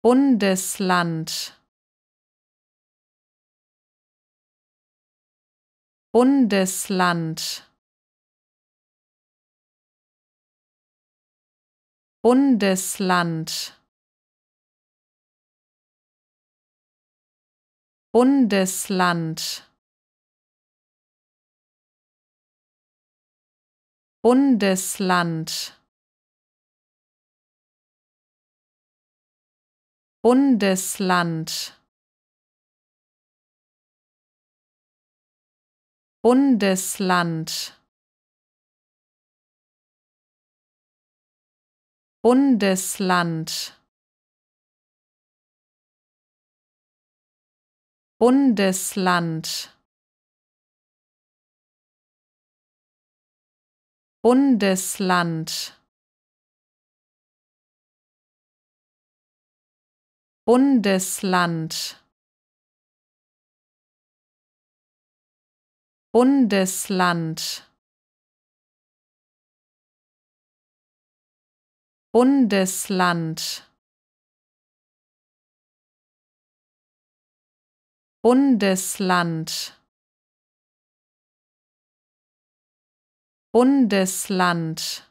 Bundesland Bundesland Bundesland Bundesland Bundesland Bundesland Bundesland Bundesland Bundesland Bundesland Bundesland Bundesland Bundesland Bundesland Bundesland